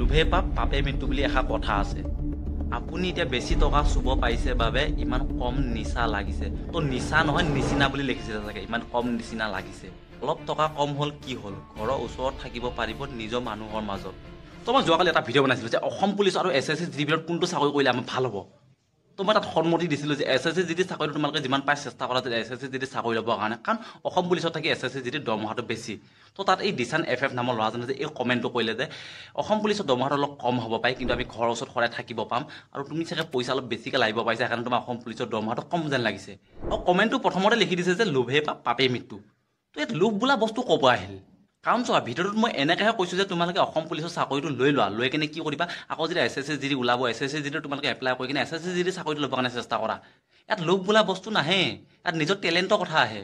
লোভে পাপ পাপে মৃত্যু বুলি এষাৰ কথা আছে আপুনি এতিয়া বেছি টকা চুব পাৰিছে বাবে ইমান কম নিচা লাগিছে তো নিচা নহয় নিচিনা বুলি লিখিছে চাগে ইমান কম নিচিনা লাগিছে অলপ টকা কম হ'ল কি হ'ল ঘৰৰ ওচৰত থাকিব পাৰিব নিজৰ মানুহৰ মাজত তো মই যোৱাকালি এটা ভিডিঅ' বনাইছিলোঁ যে অসম পুলিচ আৰু এছ এছ চি ডিবিৰ কোনটো চাকৰি কৰিলে আমাৰ ভাল হ'ব তো মই তাত সন্মতি দিছিলোঁ যে এছ এছ চি যদি চাকৰিটো তোমালোকে যিমান পাই চেষ্টা কৰা যে এছ এছ চি যদি চাকৰি ল'বৰ কাৰণে কাৰণ অসম পুলিচত থাকি এছ এছ চি যদি দৰমহাটো বেছি তো তাত এই দিচান এফ এফ নামৰ ল'ৰাজনে যে এই কমেণ্টটো কৰিলে যে অসম পুলিচৰ দৰমহাটো অলপ কম হ'ব পাৰে কিন্তু আমি ঘৰৰ ওচৰত সদায় থাকিব পাম আৰু তুমি চাগে পইচা অলপ বেছিকৈ লাগিব পাৰিছা সেইকাৰণে তোমাৰ অসম পুলিচৰ দৰমহাটো কম যেন লাগিছে আৰু কমেণ্টটো প্ৰথমতে লিখি দিছে যে লোভে পা পাপে মৃত্যু তো ইয়াত লোভ বোলা বস্তু ক'ব আহিল কাৰণ চোৱা ভিতৰত মই এনেকৈহে কৈছোঁ যে তোমালোকে অসম পুলিচৰ চাকৰিটো লৈ লোৱা লৈ কিনে কি কৰিবা আকৌ যদি এছ এছ এছ ডি ওলাব এছ এছ এছ ডিটো তোমালোকে এপ্লাই কৰি কিনে এছ এছ এছ ডি চাকৰিটো ল'বৰ কাৰণে চেষ্টা কৰা ইয়াত লোভ বোলা বস্তু নাহে ইয়াত নিজৰ টেলেণ্টৰ কথা আহে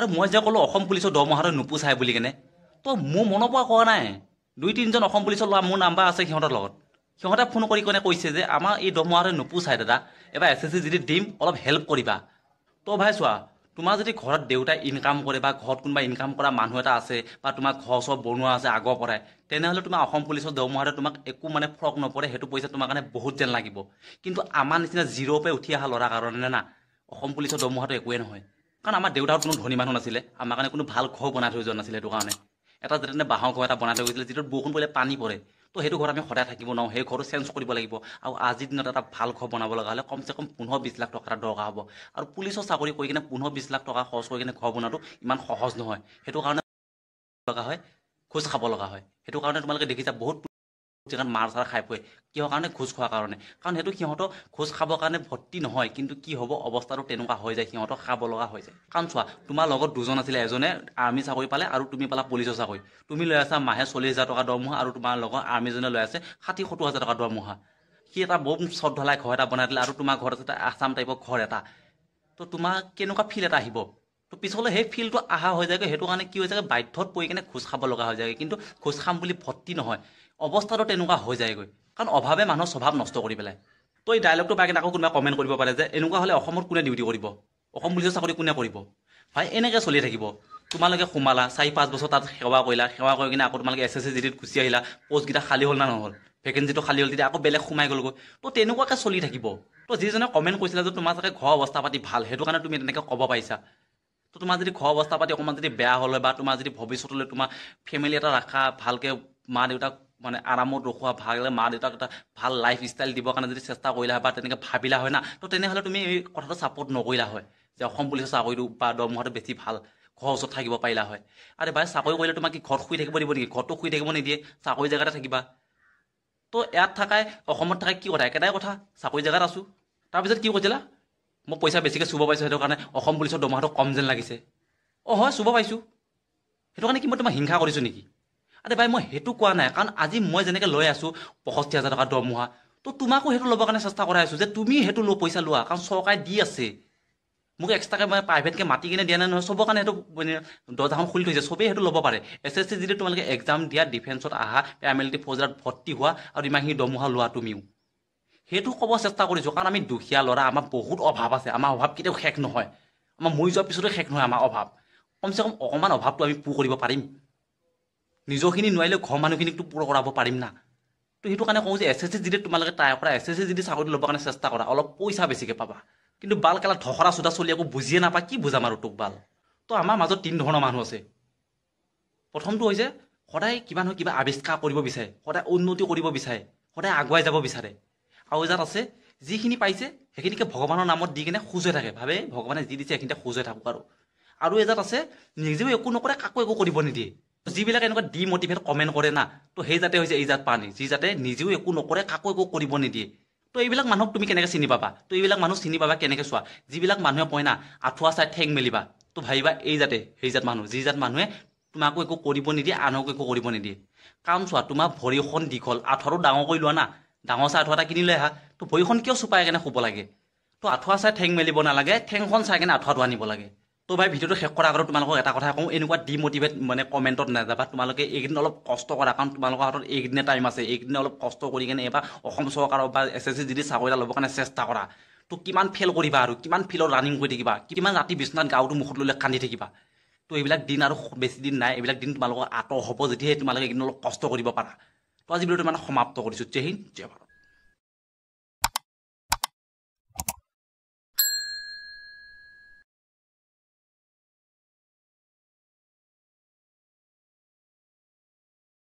আৰু মই যে ক'লোঁ অসম পুলিচৰ দৰমহাটো নুপুচাই বুলি কেনে তো মোৰ মনৰ পৰা কোৱা নাই দুই তিনিজন অসম পুলিচৰ ল'ৰা মোৰ নাম্বাৰ আছে সিহঁতৰ লগত সিহঁতে ফোন কৰি কেনে কৈছে যে আমাৰ এই দৰমহাটো নুপুচাই দাদা এবাৰ এছ এছ চি ডি দিম অলপ হেল্প কৰিবা তো ভাই চোৱা তোমাৰ যদি ঘৰত দেউতাই ইনকাম কৰে বা ঘৰত কোনোবা ইনকাম কৰা মানুহ এটা আছে বা তোমাৰ ঘৰ চব বনোৱা আছে আগৰ পৰাই তেনেহ'লে তোমাৰ অসম পুলিচৰ দৰমহাতে তোমাক একো মানে ফ্ৰক নপৰে সেইটো পইচা তোমাৰ কাৰণে বহুত যেন লাগিব কিন্তু আমাৰ নিচিনা জিৰ' পৰা উঠি অহা ল'ৰাৰ কাৰণে নে না অসম পুলিচৰ দৰমহাটো একোৱেই নহয় কাৰণ আমাৰ দেউতাৰ কোনো ধনী মানুহ নাছিলে আমাৰ কাৰণে কোনো ভাল ঘৰ বনাই থৈ যোৱা নাছিলে সেইটো কাৰণে এটা যেনে বাঁহৰ ঘৰ এটা বনাই থৈ গৈছিলে যিটোত বৰষুণ পৰিলে পানী পৰে তো সেইটো ঘৰত আমি সদায় থাকিব নোৱাৰোঁ সেই ঘৰটো চেঞ্জ কৰিব লাগিব আৰু আজিৰ দিনত এটা ভাল ঘৰ বনাব লগা হ'লে কমচে কম পোন্ধৰ বিছ লাখ টকা এটা দৰকাৰ হ'ব আৰু পুলিচৰ চাকৰি কৰি কিনে পোন্ধৰ বিছ লাখ টকা খৰচ কৰি কিনে ঘৰ বনোৱাটো ইমান সহজ নহয় সেইটো কাৰণে লগা হয় খোজ খাব লগা হয় সেইটো কাৰণে তোমালোকে দেখিছা বহুত যেনে মাৰ চাৰ খাই ফুৰে কিহৰ কাৰণে খোজ খোৱাৰ কাৰণে কাৰণ সেইটো সিহঁতৰ খোজ খাবৰ কাৰণে ভৰ্তি নহয় কিন্তু কি হ'ব অৱস্থাটো তেনেকুৱা হৈ যায় সিহঁতৰ খাব লগা হৈ যায় কাৰণ চোৱা তোমাৰ লগত দুজন আছিলে এজনে আৰ্মি চাকৰি পালে আৰু তুমি পালা পুলিচৰ চাকৰি তুমি লৈ আছা মাহে চল্লিছ হাজাৰ টকা দৰমহা আৰু তোমাৰ লগত আৰ্মিজনে লৈ আছে ষাঠি সত্তৰ হাজাৰ টকা দৰমহা সি এটা বহুত শ্ৰদ্ধলাই ঘৰ এটা বনাই দিলে আৰু তোমাৰ ঘৰত আছে আছাম টাইপৰ ঘৰ এটা তো তোমাৰ কেনেকুৱা ফিল এটা আহিব তো পিছলৈ সেই ফিলটো অহা হৈ যায়গৈ সেইটো কাৰণে কি হৈ যায়গৈ বাধ্যত পৰি কিনে খোজ খাব লগা হৈ যায়গৈ কিন্তু খোজ খাম বুলি ভৰ্তি নহয় অৱস্থাটো তেনেকুৱা হৈ যায়গৈ কাৰণ অভাৱে মানুহৰ স্বভাৱ নষ্ট কৰি পেলায় তো এই ডাইলগটো পাই কিনে আকৌ কোনোবাই কমেণ্ট কৰিব পাৰে যে এনেকুৱা হ'লে অসমত কোনে ডিউটি কৰিব অসম পুলিচৰ চাকৰি কোনে কৰিব ভাই এনেকৈ চলি থাকিব তোমালোকে সোমালা চাৰি পাঁচ বছৰ তাত সেৱা কৰিলা সেৱা কৰি কিনে আকৌ তোমালোকে এছ এছ চি ডিত গুচি আহিলা পষ্টকেইটা খালী হ'ল নে নহ'ল ভেকেঞ্চিটো খালী হ'ল তেতিয়া আকৌ বেলেগ সোমাই গ'লগৈ তো তেনেকুৱাকৈ চলি থাকিব তো যিজনে কমেণ্ট কৰিছিলে যে তোমাৰ চাগে ঘৰৰ অৱস্থা পাতি ভাল সেইটো কাৰণে তুমি তেনেকৈ ক'ব পাৰিছা তো তোমাৰ যদি ঘৰ অৱস্থা পাতি অকণমান যদি বেয়া হ'ল হয় বা তোমাৰ যদি ভৱিষ্যতলৈ তোমাৰ ফেমিলি এটা ৰাখা ভালকৈ মা দেউতাক মানে আৰামত ৰখোৱা ভাল লাগে মা দেউতাক এটা ভাল লাইফ ষ্টাইল দিবৰ কাৰণে যদি চেষ্টা কৰিলা হয় বা তেনেকৈ ভাবিলা হয় না তো তেনেহ'লে তুমি এই কথাটো ছাপৰ্ট নকৰিলা হয় যে অসম পুলিচৰ চাকৰিটো বা দৰমহাটো বেছি ভাল ঘৰৰ ওচৰত থাকিব পাৰিলা হয় আৰে ভাই চাকৰি কৰিলে তোমাক কি ঘৰত শুই থাকিব দিব নেকি ঘৰটো শুই থাকিব নিদিয়ে চাকৰি জেগাতে থাকিবা তো ইয়াত থাকাই অসমত থকাই কি কথা একেটাই কথা চাকৰি জেগাত আছোঁ তাৰপিছত কি কৈছিলা মই পইচা বেছিকৈ চুব পাইছোঁ সেইটো কাৰণে অসম পুলিচৰ দৰমহাটো কম যেন লাগিছে অঁ হয় চুব পাইছোঁ সেইটো কাৰণে কি মই তোমাক হিংসা কৰিছোঁ নেকি আৰে ভাই মই সেইটো কোৱা নাই কাৰণ আজি মই যেনেকৈ লৈ আছোঁ পঁয়ষষ্ঠি হাজাৰ টকা দৰমহা তো তোমাকো সেইটো ল'বৰ কাৰণে চেষ্টা কৰাই আছোঁ যে তুমি সেইটো লোৱা পইচা লোৱা কাৰণ চৰকাৰে দি আছে মোক এক্সট্ৰাকৈ মানে প্ৰাইভেটকৈ মাতি কিনে দিয়া নাই নহয় চবৰ কাৰণে সেইটো মানে দৰ্জাখন খুলি থৈছে চবেই সেইটো ল'ব পাৰে এছ এছ চি যদি তোমালোকে এক্সাম দিয়া ডিফেন্সত অহা টি ফৌজাত ভৰ্তি হোৱা আৰু ইমানখিনি দৰমহা লোৱা তুমিও সেইটো ক'ব চেষ্টা কৰিছোঁ কাৰণ আমি দুখীয়া ল'ৰা আমাৰ বহুত অভাৱ আছে আমাৰ অভাৱ কেতিয়াও শেষ নহয় আমাৰ মৰি যোৱাৰ পিছতো শেষ নহয় আমাৰ অভাৱ কমচে কম অকণমান অভাৱটো আমি পূৰ কৰিব পাৰিম নিজৰখিনি নোৱাৰিলে ঘৰ মানুহখিনিকতো পূৰ কৰাব পাৰিম না তো সেইটো কাৰণে কওঁ যে এছ এছ চি যদি তোমালোকে ট্ৰাই কৰা এছ এছ চি যদি চাকৰি ল'বৰ কাৰণে চেষ্টা কৰা অলপ পইচা বেছিকৈ পাবা কিন্তু বাল কালা ধখৰা চোধা চলি একো বুজিয়ে নাপায় কি বুজাম আৰু তোক বাল তো আমাৰ মাজত তিনি ধৰণৰ মানুহ আছে প্ৰথমটো হৈছে সদায় কিবা নহয় কিবা আৱিষ্কাৰ কৰিব বিচাৰে সদায় উন্নতি কৰিব বিচাৰে সদায় আগুৱাই যাব বিচাৰে আৰু এজাত আছে যিখিনি পাইছে সেইখিনিকে ভগৱানৰ নামত দি কিনে খোজ হৈ থাকে ভাবে ভগৱানে যি দিছে সেইখিনিতে খোজ হৈ থাকোঁ আৰু আৰু এজাত আছে নিজেও একো নকৰে কাকো একো কৰিব নিদিয়ে যিবিলাক এনেকুৱা ডিমটিভেট কমেণ্ট কৰে না তো সেই যাতে হৈছে এই জাত পানী যি যাতে নিজেও একো নকৰে কাকো একো কৰিব নিদিয়ে তো এইবিলাক মানুহক তুমি কেনেকৈ চিনি পাবা তো এইবিলাক মানুহ চিনি পাবা কেনেকৈ চোৱা যিবিলাক মানুহে কয় না আঁঠুৱা চাই ঠেং মেলিবা তো ভাবিবা এই যাতে সেই জাত মানুহ যি জাত মানুহে তোমাকো একো কৰিব নিদিয়ে আনকো একো কৰিব নিদিয়ে কাম চোৱা তোমাৰ ভৰিখন দীঘল আঁঠুৱাটো ডাঙৰ কৰি লোৱা না ডাঙৰ চাই আঁঠুৱা এটা কিনি লৈ আহা তো ভৰিখন কিয় চুপাই কেনে শুব লাগে তো আঁঠুৱা চাই ঠেং মেলিব নালাগে ঠেংখন চাই কেনে আঁঠুৱাটো আনিব লাগে তো ভাই ভিডিঅ'টো শেষ কৰাৰ আগত তোমালোকক এটা কথা কওঁ এনেকুৱা ডিমটিভেট মানে কমেণ্টত নাযাবা তোমালোকে এইকেইদিন অলপ কষ্ট কৰা কাৰণ তোমালোকৰ হাতত এইকেইদিনে টাইম আছে এইকেইদিনে অলপ কষ্ট কৰি কিনে এবাৰ অসম চৰকাৰৰ বা এছ এছ চি যদি চাকৰি এটা ল'বৰ কাৰণে চেষ্টা কৰা তো কিমান ফেল কৰিবা আৰু কিমান ফিলত ৰানিং কৰি থাকিবা কিমান ৰাতি বিচনাত গাঁৱটো মুখত ল'লে কান্দি থাকিবা তো এইবিলাক দিন আৰু বেছি দিন নাই এইবিলাক দিন তোমালোকৰ আঁতৰ হ'ব যেতিয়াহে তোমালোকে এইকেইদিন অলপ কষ্ট কৰিব পাৰা তো আজি ভিডিঅ'টো মানে সমাপ্ত কৰিছোঁ জেহিন জয় ভাৰত